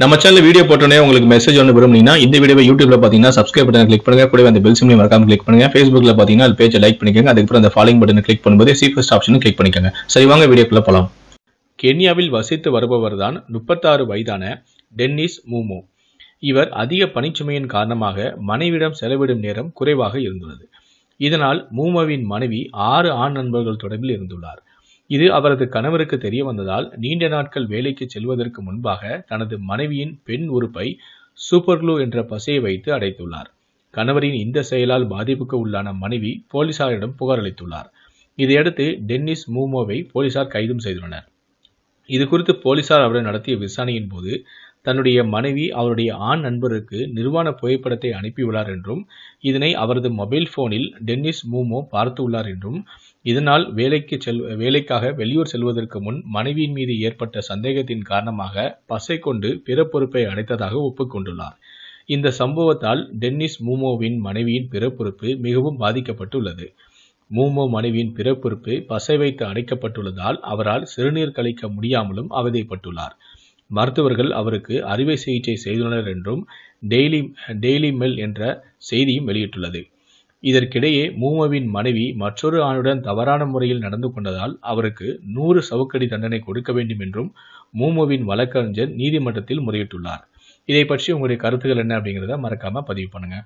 நம்ம channel video போட்டோன்னே உங்களுக்கு மெசேஜ் ஒன்று விரும்புனீங்கன்னா இந்த வீடியோ யூடியூப்ல பார்த்தீங்கன்னா சப்ஸ்கிரைப் பட்டன் கிளிக் பண்ணுங்க கூட அந்த பெல் சிம்லையும் மறக்காம கிளிக் பண்ணுங்க ஃபேஸ்புக்ல பார்த்தீங்கன்னா அது பேஜை லைக் பண்ணிக்கோங்க அதுக்கப்புறம் அந்த ஃபாலோயிங் பட்டன் கிளிக் பண்ணும்போது சீஃபஸ்ட் ஆப்ஷனும் கிளிக் பண்ணிக்கோங்க சரி வாங்க வீடியோக்குள்ள போகலாம் கென்யாவில் வசித்து வருபவர் தான் முப்பத்தாறு வயதான டென்னிஸ் மூமோ இவர் அதிக பணிச்சுமையின் காரணமாக மனைவிடம் செலவிடும் நேரம் குறைவாக இருந்துள்ளது இதனால் மூமோவின் மனைவி ஆறு ஆண் நண்பர்கள் தொடர்பில் இருந்துள்ளார் இது அவரது கணவருக்கு தெரிய வந்ததால் நீண்ட நாட்கள் வேலைக்கு செல்வதற்கு முன்பாக தனது மனைவியின் பெண் உறுப்பை சூப்பர்க்ளூ என்ற பசையை வைத்து அடைத்துள்ளார் கணவரின் இந்த செயலால் பாதிப்புக்கு உள்ளான மனைவி போலீசாரிடம் புகாரளித்துள்ளார் இதையடுத்து டென்னிஸ் மூமோவை போலீசார் கைதும் செய்துள்ளனர் இது குறித்து போலீசார் அவரை நடத்திய விசாரணையின் போது தன்னுடைய மனைவி அவருடைய ஆண் நண்பருக்கு நிர்வாண புகைப்படத்தை அனுப்பியுள்ளார் என்றும் இதனை அவரது மொபைல் போனில் டென்னிஸ் மூமோ பார்த்துள்ளார் என்றும் இதனால் வேலைக்கு செல் வேலைக்காக வெளியூர் செல்வதற்கு முன் மனைவியின் மீது ஏற்பட்ட சந்தேகத்தின் காரணமாக பசை கொண்டு பிற பொறுப்பை அடைத்ததாக ஒப்புக்கொண்டுள்ளார் இந்த சம்பவத்தால் டென்னிஸ் மூமோவின் மனைவியின் பிற பொறுப்பு மிகவும் பாதிக்கப்பட்டுள்ளது மூமோ மனைவியின் பிற பசை வைத்து அடைக்கப்பட்டுள்ளதால் அவரால் சிறுநீர் கழிக்க முடியாமலும் அவதிப்பட்டுள்ளார் மருத்துவர்கள் அவருக்கு அறுவை சிகிச்சை செய்துள்ளனர் என்றும் டெய்லி டெய்லி மெல் என்ற செய்தியும் வெளியிட்டுள்ளது இதற்கிடையே மூமோவின் மனைவி மற்றொரு ஆணுடன் தவறான முறையில் நடந்து கொண்டதால் அவருக்கு நூறு சவுக்கடி தண்டனை கொடுக்க வேண்டும் என்றும் மூமோவின் வழக்கறிஞர் நீதிமன்றத்தில் முறையிட்டுள்ளார் இதை பற்றி உங்களுடைய கருத்துக்கள் என்ன அப்படிங்கிறத மறக்காம பதிவு பண்ணுங்க